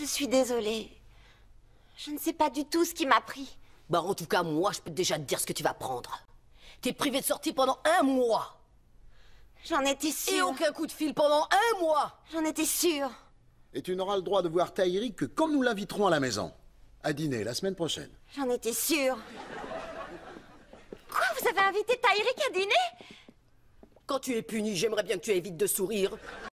Je suis désolée. Je ne sais pas du tout ce qui m'a pris. Bah en tout cas, moi, je peux déjà te dire ce que tu vas prendre. T'es privé de sortie pendant un mois. J'en étais sûre. Et aucun coup de fil pendant un mois. J'en étais sûre. Et tu n'auras le droit de voir Tahiri que comme nous l'inviterons à la maison. À dîner la semaine prochaine. J'en étais sûre. Quoi Vous avez invité Tahiri à dîner Quand tu es puni, j'aimerais bien que tu évites de sourire.